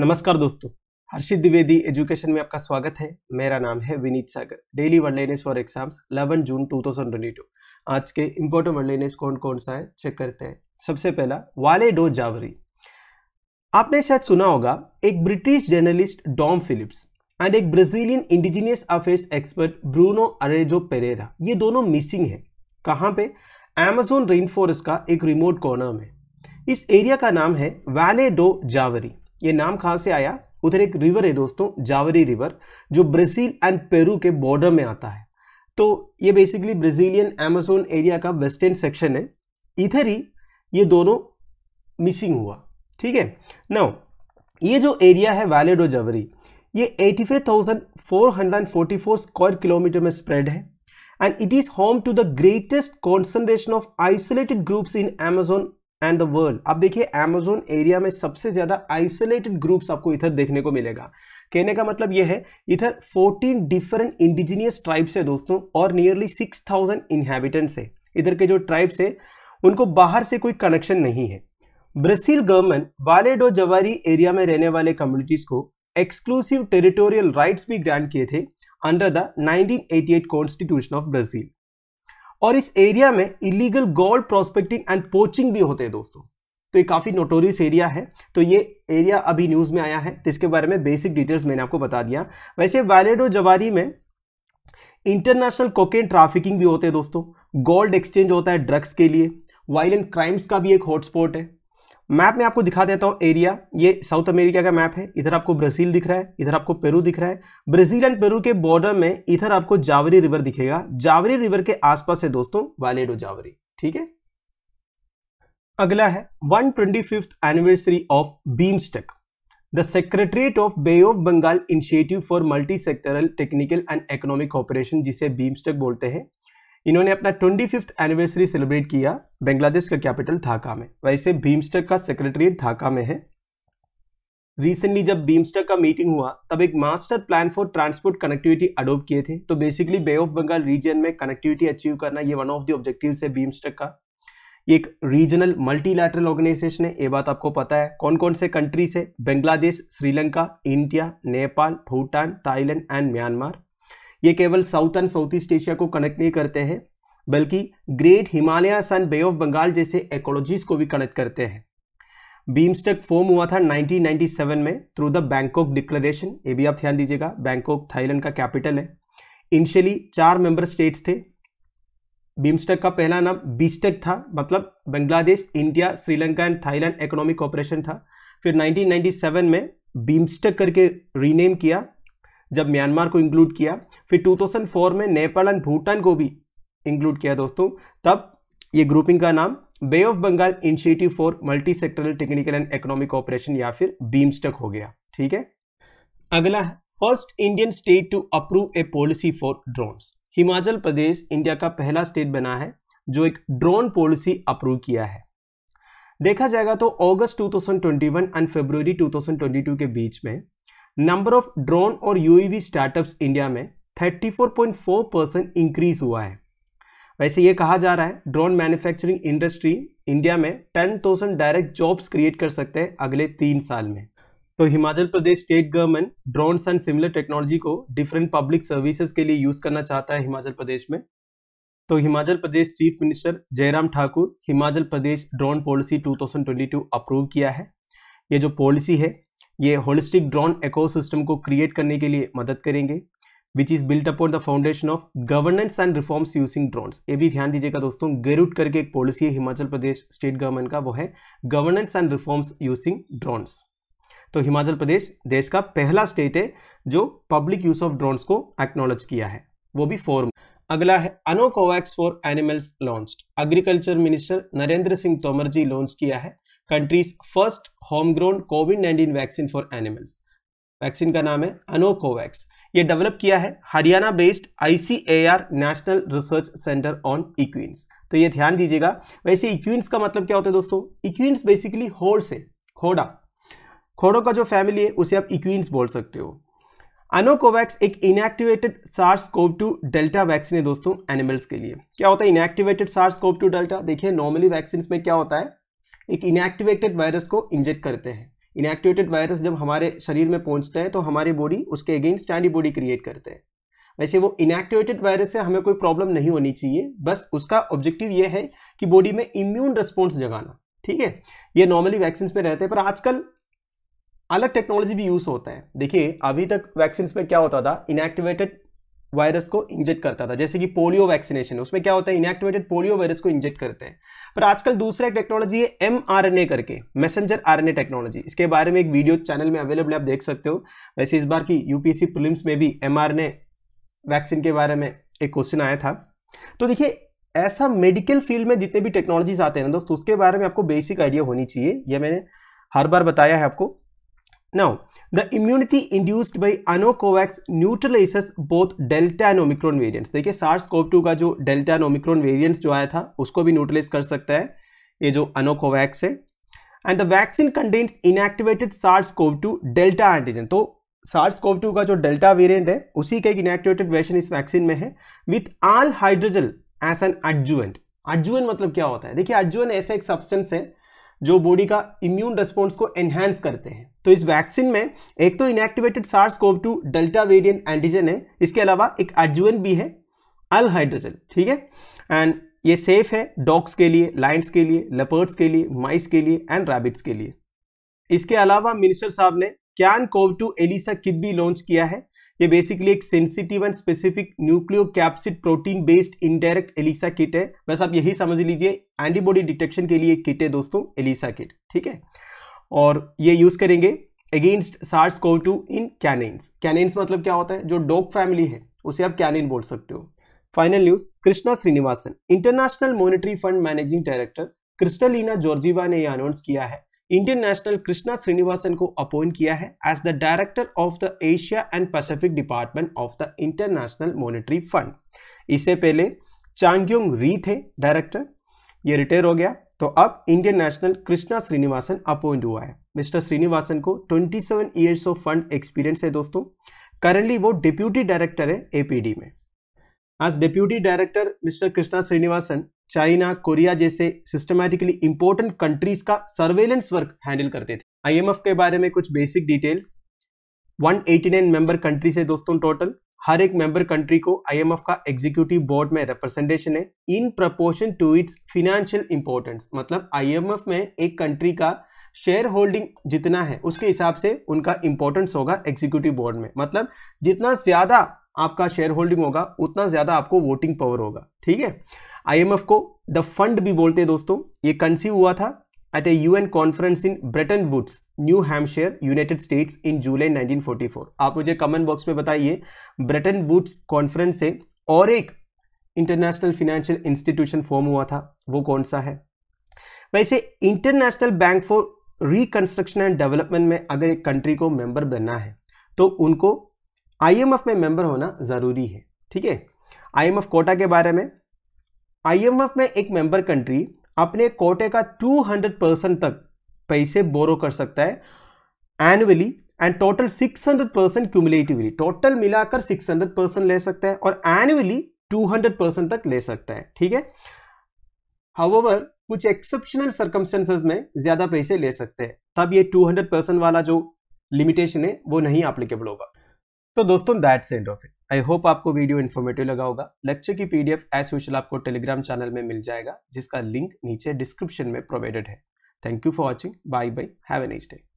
नमस्कार दोस्तों हर्षित द्विवेदी एजुकेशन में आपका स्वागत है मेरा नाम है विनीत सागर डेली वर्ल्ड लेनेस फॉर एग्जाम्स 11 जून 2022 आज के इम्पोर्टेंट वर्ल्ड लेनेस कौन कौन सा है चेक करते हैं सबसे पहला वाले डो जावरी आपने शायद सुना होगा एक British journalist Dom Phillips and एक Brazilian indigenous affairs expert Bruno Araujo Pereira ये दोनों मिसिंग है कहाँ पे एमेजोन रेनफोरेस्ट का एक रिमोट कॉर्नर में इस एरिया का नाम है वाले डो जावरी ये नाम कहाँ से आया उधर एक रिवर है दोस्तों जावरी रिवर जो ब्राज़ील एंड पेरू के बॉर्डर में आता है तो ये बेसिकली ब्राज़ीलियन एमेजोन एरिया का वेस्टर्न सेक्शन है इधर ही ये दोनों मिसिंग हुआ ठीक है नाउ ये जो एरिया है वैलेडो जावरी ये 85,444 स्क्वायर किलोमीटर में स्प्रेड है and it is home to the greatest concentration of isolated groups in Amazon and the world आप देखिए एमेजोन एरिया में सबसे ज्यादा आइसोलेटेड ग्रुप्स आपको इधर देखने को मिलेगा कहने का मतलब यह है इधर 14 डिफरेंट इंडिजीनियस ट्राइब्स है दोस्तों और नियरली 6000 इनहेबिटेंट्स है इधर के जो ट्राइब्स है उनको बाहर से कोई कनेक्शन नहीं है ब्राजील गवर्नमेंट वाले डो जवारी एरिया में रहने वाले कम्युनिटीज को एक्सक्लूसिव टेरिटोरियल राइट्स भी ग्रांट किए थे under the 1988 constitution of Brazil और इस एरिया में illegal gold prospecting and poaching भी होते हैं दोस्तों तो ये काफ़ी नोटोरियस एरिया है तो ये एरिया अभी न्यूज़ में आया है तो इसके बारे में बेसिक डिटेल्स मैंने आपको बता दिया वैसे वैलेडो जवारी में इंटरनेशनल कोकेन ट्राफिकिंग भी होते हैं दोस्तों गोल्ड एक्सचेंज होता है ड्रग्स के लिए वायलेंट क्राइम्स का भी एक हॉटस्पॉट है मैप में आपको दिखा देता हूँ एरिया ये साउथ अमेरिका का मैप है इधर आपको ब्राज़ील दिख रहा है इधर आपको पेरू दिख रहा है ब्राज़ील एंड पेरू के बॉर्डर में इधर आपको जावरी रिवर दिखेगा जावरी रिवर के आसपास है दोस्तों वालेडो जावरी ठीक है अगला है one twenty fifth anniversary of BIMSTEC the secretariat of bay of Bengal initiative for multi sectoral technical and economic operation जिसे बीमस्टेक बोलते हैं इन्होंने अपना ट्वेंटी फिफ्थ एनिवर्सरी सेलिब्रेट किया बांग्लादेश का कैपिटल ढाका में वैसे भीमस्टक का सेक्रेटरी ढाका में है रिसेंटली जब बीमस्टर का मीटिंग हुआ तब एक master plan for transport connectivity adopt किए थे तो basically bay of Bengal region में कनेक्टिविटी अचीव करना ये वन ऑफ द ऑब्जेक्टिव है बीमस्टर का एक रीजनल मल्टीलैटरल ऑर्गेनाइजेशन है ये बात आपको पता है कौन कौन से कंट्रीज है Bangladesh Sri Lanka India Nepal Bhutan Thailand and Myanmar ये केवल south and south east Asia को कनेक्ट नहीं करते हैं बल्कि ग्रेट हिमालय सन बे ऑफ बंगाल जैसे एकोलॉजीज को भी कनेक्ट करते हैं बीम्स्टेक फॉर्म हुआ था 1997 में थ्रू द बैंकॉक डिक्लेरेशन ये भी आप ध्यान दीजिएगा बैंकॉक थाईलैंड का कैपिटल है इनिशियली चार मेंबर स्टेट्स थे बीमस्टेक का पहला नाम बीस्टेक था मतलब Bangladesh India Sri Lanka and Thailand economic operation था फिर 1997 में बीमस्टेक करके रीनेम किया जब म्यांमार को इंक्लूड किया फिर 2004 में नेपाल एंड भूटान को भी इंक्लूड किया दोस्तों तब ये ग्रुपिंग का नाम bay of Bengal initiative for multi sectoral technical and economic operation या फिर बीमस्टक हो गया ठीक है अगला है first Indian state to approve a policy for drones Himachal Pradesh India का पहला स्टेट बना है जो एक ड्रोन पॉलिसी अप्रूव किया है देखा जाएगा तो अगस्त 2021 एंड फरवरी 2022 के बीच में नंबर ऑफ ड्रोन और यूईवी स्टार्टअप्स इंडिया में 34.4 परसेंट इंक्रीज हुआ है वैसे ये कहा जा रहा है ड्रोन मैन्युफैक्चरिंग इंडस्ट्री इंडिया में 10,000 डायरेक्ट जॉब्स क्रिएट कर सकते हैं अगले तीन साल में तो Himachal Pradesh state government drones and similar technology को डिफरेंट पब्लिक सर्विसेज के लिए यूज करना चाहता है हिमाचल प्रदेश में तो Himachal Pradesh chief minister Jairam Thakur Himachal Pradesh drone policy 2022 approve किया है ये जो पॉलिसी है ये होलिस्टिक ड्रोन एको को क्रिएट करने के लिए मदद करेंगे which is built upon the foundation of governance and reforms using drones ये भी ध्यान दीजिएगा दोस्तों गेरुट करके एक पॉलिसी है हिमाचल प्रदेश स्टेट गवर्नमेंट का वो है governance and reforms using drones तो हिमाचल प्रदेश देश का पहला स्टेट है जो पब्लिक यूज ऑफ ड्रोन्स को एक्नोलॉज किया है वो भी फॉर्म अगला है Anocovax for animals launch agriculture minister Narendra Singh Tomar ji launch किया है countries first home grown covid nineteen vaccine for animals vaccine का नाम है अनोकोवैक्स ये डेवलप किया है Haryana based ICAR national research centre on इक्विन्स तो ये ध्यान दीजिएगा वैसे इक्विंस का मतलब क्या होता है दोस्तों इक्विंस बेसिकली होड़ से खोड़ा खोड़ों का जो फैमिली है उसे आप इक्विंस बोल सकते हो अनोकोवैक्स एक inactivated SARS CoV two delta vaccine है दोस्तों एनिमल्स के लिए क्या होता है inactivated SARS CoV two delta देखिए नॉर्मली वैक्सीन में क्या होता है एक इनएक्टिवेटेड वायरस को इंजेक्ट करते हैं इनएक्टिवेटेड वायरस जब हमारे शरीर में पहुंचते हैं तो हमारी बॉडी उसके अगेंस्ट एंटीबॉडी क्रिएट करते हैं वैसे वो इनएक्टिवेटेड वायरस से हमें कोई प्रॉब्लम नहीं होनी चाहिए बस उसका ऑब्जेक्टिव ये है कि बॉडी में इम्यून रिस्पॉन्स जगाना ठीक है ये नॉर्मली वैक्सीन में रहते हैं पर आजकल अलग टेक्नोलॉजी भी यूज होता है देखिए अभी तक वैक्सीन में क्या होता था इनएक्टिवेटेड वायरस को इंजेक्ट करता था जैसे कि पोलियो वैक्सीनेशन उसमें क्या होता है इनएक्टिवेटेड पोलियो वायरस को इंजेक्ट करते हैं पर आजकल दूसरा टेक्नोलॉजी है एम करके मैसेंजर आर टेक्नोलॉजी इसके बारे में एक वीडियो चैनल में अवेलेबल आप देख सकते हो वैसे इस बार की यूपीएससी प्रिलिम्स में भी एम वैक्सीन के बारे में एक क्वेश्चन आया था तो देखिए ऐसा मेडिकल फील्ड में जितने भी टेक्नोलॉजीज आते हैं ना दोस्तों उसके बारे में आपको बेसिक आइडिया होनी चाहिए यह मैंने हर बार बताया है आपको Now, the immunity induced by anocovax neutralizes both delta and omicron variants देखिए सार्स कोव टू का जो डेल्टा एंड ओमिक्रॉन वेरिएंट्स जो आया था उसको भी न्यूट्रलाइज कर सकता है ये जो अनोकोवैक्स है and the vaccine contains inactivated SARS CoV two delta antigen तो सार्स कोव टू का जो डेल्टा वेरियंट है उसी का एक इनएक्टिवेटेड वर्जन इस वैक्सीन में है with al hydrogen S N adjuvant adjuvant मतलब क्या होता है देखिए एडजुएंट ऐसा एक सब्सटेंस है जो बॉडी का इम्यून रिस्पॉन्स को एनहेंस करते हैं तो इस वैक्सीन में एक तो inactivated SARS CoV two delta variant antigen है इसके अलावा एक एडजुएंट भी है अलहाइड्रोजन ठीक है एंड ये सेफ है डॉग्स के लिए लाइन्स के लिए लपर्ट्स के लिए माइस के लिए एंड रैबिट्स के लिए इसके अलावा मिनिस्टर साहब ने CAN CoV two ELISA kit भी लॉन्च किया है ये बेसिकली एक sensitive and specific nucleocapsid protein based indirect ELISA kit है बस आप यही समझ लीजिए एंटीबॉडी डिटेक्शन के लिए किट है दोस्तों एलिसा किट ठीक है और ये यूज़ करेंगे against SARS CoV two in canines canines मतलब क्या होता है जो डॉग फैमिली है उसे आप कैनिन बोल सकते हो final news Krishna Srinivasan International Monetary Fund managing director Kristalina Georgieva ने यह अनाउंस किया है इंडियन नेशनल कृष्णा श्रीनिवासन को अपॉइंट किया है as the director of the Asia and Pacific department of the International Monetary Fund इससे पहले चांग्योंग री थे डायरेक्टर ये रिटायर हो गया तो अब Indian national Krishna Srinivasan appoint हुआ है मिस्टर श्रीनिवासन को 27 seven years of fund experience है दोस्तों करंटली वो डिप्यूटी डायरेक्टर है एपीडी में as deputy director mister Krishna Srinivasan China Korea जैसे सिस्टमैटिकली इंपॉर्टेंट कंट्रीज का सर्वेलेंस वर्क हैंडल करते थे आईएमएफ के बारे में कुछ बेसिक डिटेल्स 189 मेंबर कंट्री से दोस्तों टोटल हर एक मेंबर कंट्री को आईएमएफ का एग्जीक्यूटिव बोर्ड में रिप्रेजेंटेशन है in proportion to its financial importance मतलब आईएमएफ में एक कंट्री का शेयर होल्डिंग जितना है उसके हिसाब से उनका इंपॉर्टेंस होगा एग्जीक्यूटिव बोर्ड में मतलब जितना ज्यादा आपका शेयर होल्डिंग होगा उतना ज़्यादा आपको वोटिंग पावर होगा ठीक है आईएमएफ को द फंड भी बोलते हैं दोस्तों ये कंसीव हुआ था at a UN conference in Bretton Woods New Hampshire United States in July 1944 आप मुझे कमेंट बॉक्स में बताइए ब्रिटेन वुड्स कॉन्फ्रेंस से और एक इंटरनेशनल फिनेंशियल इंस्टीट्यूशन फॉर्म हुआ था वो कौन सा है वैसे International Bank for Reconstruction and Development में अगर एक कंट्री को मेंबर बनना है तो उनको आईएमएफ में मेंबर होना ज़रूरी है ठीक है आईएमएफ कोटा के बारे में आईएमएफ में एक मेंबर कंट्री अपने कोटे का 200 परसेंट तक पैसे बोरो कर सकता है annually and total 600 percent cumulatively total मिलाकर 600 परसेंट ले सकता है और एनुअली 200 परसेंट तक ले सकता है ठीक है हाउएवर कुछ एक्सेप्शनल सर्कमस्टेंसेज में ज़्यादा पैसे ले सकते हैं तब ये 200 परसेंट वाला जो लिमिटेशन है वो नहीं एप्लीकेबल होगा तो दोस्तों that's end of it I hope आपको वीडियो इन्फॉर्मेटिव लगा होगा लेक्चर की पीडीएफ एज यूजल आपको टेलीग्राम चैनल में मिल जाएगा जिसका लिंक नीचे डिस्क्रिप्शन में प्रोवाइडेड है thank you for watching bye bye have a next day